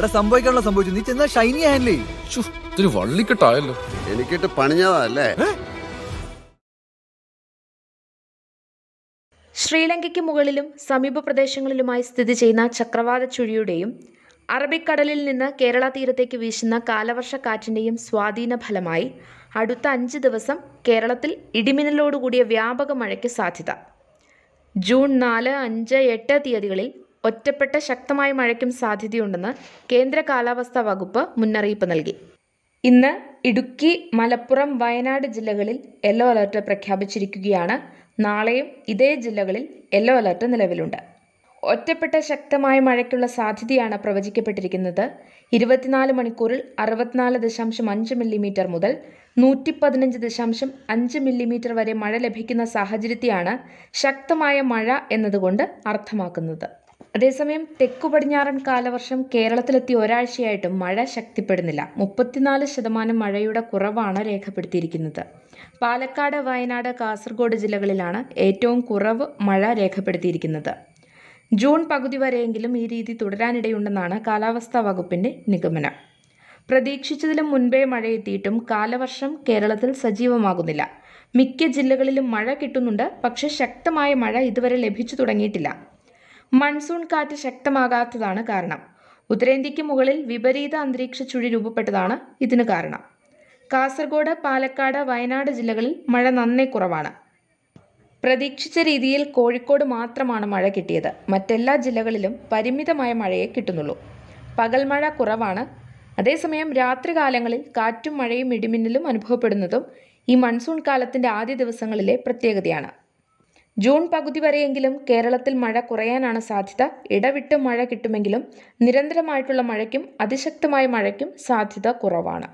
എടാ സംഭവിക്കാനുള്ള സംഭവിച്ചു നീ ചെന്നാ ഷൈനി ഹാൻഡിൽ ഇതൊരു വള്ളിക്കെട്ടായല്ലോ എനിക്കിട്ട് പണിഞ്ഞതല്ലേ ശ്രീലങ്കയ്ക്ക് മുകളിലും സമീപ പ്രദേശങ്ങളിലുമായി സ്ഥിതി ചെയ്യുന്ന ചക്രവാത ചുഴിയുടെയും അറബിക്കടലിൽ നിന്ന് കേരള തീരത്തേക്ക് വീശുന്ന കാലവർഷക്കാറ്റിൻ്റെയും സ്വാധീന ഫലമായി അടുത്ത അഞ്ച് ദിവസം കേരളത്തിൽ ഇടിമിന്നലോടുകൂടിയ വ്യാപക മഴയ്ക്ക് സാധ്യത ജൂൺ നാല് അഞ്ച് എട്ട് തീയതികളിൽ ഒറ്റപ്പെട്ട ശക്തമായ മഴയ്ക്കും സാധ്യതയുണ്ടെന്ന് കേന്ദ്ര കാലാവസ്ഥാ വകുപ്പ് മുന്നറിയിപ്പ് നൽകി ഇന്ന് ഇടുക്കി മലപ്പുറം വയനാട് ജില്ലകളിൽ യെല്ലോ അലർട്ട് പ്രഖ്യാപിച്ചിരിക്കുകയാണ് നാളെയും ഇതേ ജില്ലകളിൽ യെല്ലോ അലർട്ട് നിലവിലുണ്ട് ഒറ്റപ്പെട്ട ശക്തമായ മഴയ്ക്കുള്ള സാധ്യതയാണ് പ്രവചിക്കപ്പെട്ടിരിക്കുന്നത് ഇരുപത്തിനാല് മണിക്കൂറിൽ അറുപത്തിനാല് ദശാംശം അഞ്ച് മില്ലിമീറ്റർ മുതൽ നൂറ്റി പതിനഞ്ച് ദശാംശം അഞ്ച് മില്ലിമീറ്റർ വരെ മഴ ലഭിക്കുന്ന സാഹചര്യത്തെയാണ് ശക്തമായ മഴ എന്നതുകൊണ്ട് അർത്ഥമാക്കുന്നത് അതേസമയം തെക്കു പടിഞ്ഞാറൻ കാലവർഷം കേരളത്തിലെത്തി ഒരാഴ്ചയായിട്ടും മഴ ശക്തിപ്പെടുന്നില്ല മുപ്പത്തിനാല് ശതമാനം മഴയുടെ കുറവാണ് രേഖപ്പെടുത്തിയിരിക്കുന്നത് പാലക്കാട് വയനാട് കാസർഗോഡ് ജില്ലകളിലാണ് ഏറ്റവും കുറവ് മഴ രേഖപ്പെടുത്തിയിരിക്കുന്നത് ജൂൺ പകുതി വരെയെങ്കിലും ഈ രീതി തുടരാനിടയുണ്ടെന്നാണ് കാലാവസ്ഥാ വകുപ്പിൻ്റെ നിഗമനം പ്രതീക്ഷിച്ചതിലും മുൻപേ മഴയെത്തിയിട്ടും കാലവർഷം കേരളത്തിൽ സജീവമാകുന്നില്ല മിക്ക ജില്ലകളിലും മഴ കിട്ടുന്നുണ്ട് പക്ഷേ ശക്തമായ മഴ ഇതുവരെ ലഭിച്ചു തുടങ്ങിയിട്ടില്ല മൺസൂൺ കാറ്റ് ശക്തമാകാത്തതാണ് കാരണം ഉത്തരേന്ത്യക്ക് മുകളിൽ വിപരീത അന്തരീക്ഷ ചുഴി രൂപപ്പെട്ടതാണ് ഇതിന് കാരണം കാസർഗോഡ് പാലക്കാട് വയനാട് ജില്ലകളിൽ മഴ നന്നേ കുറവാണ് പ്രതീക്ഷിച്ച രീതിയിൽ കോഴിക്കോട് മാത്രമാണ് മഴ കിട്ടിയത് മറ്റെല്ലാ ജില്ലകളിലും പരിമിതമായ മഴയെ കിട്ടുന്നുള്ളൂ പകൽ മഴ കുറവാണ് അതേസമയം രാത്രികാലങ്ങളിൽ കാറ്റും മഴയും ഇടിമിന്നലും അനുഭവപ്പെടുന്നതും ഈ മൺസൂൺ കാലത്തിൻ്റെ ആദ്യ ദിവസങ്ങളിലെ പ്രത്യേകതയാണ് ജൂൺ പകുതി വരെയെങ്കിലും കേരളത്തിൽ മഴ കുറയാനാണ് സാധ്യത ഇടവിട്ട് മഴ കിട്ടുമെങ്കിലും നിരന്തരമായിട്ടുള്ള മഴയ്ക്കും അതിശക്തമായ മഴയ്ക്കും സാധ്യത കുറവാണ്